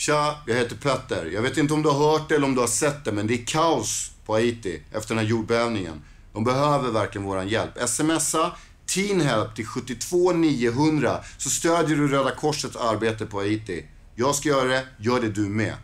Tja, jag heter Petter. Jag vet inte om du har hört det eller om du har sett det, men det är kaos på Haiti efter den här jordbävningen. De behöver verkligen vår hjälp. Smsa TEENHELP till 72 900 så stödjer du Röda Korsets arbete på Haiti. Jag ska göra det, gör det du med.